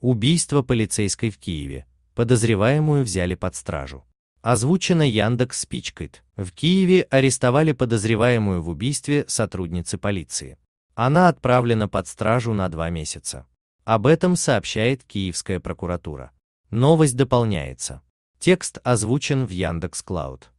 Убийство полицейской в Киеве. Подозреваемую взяли под стражу. Озвучено Яндекс Спичкит. В Киеве арестовали подозреваемую в убийстве сотрудницы полиции. Она отправлена под стражу на два месяца. Об этом сообщает Киевская прокуратура. Новость дополняется. Текст озвучен в Яндекс Клауд.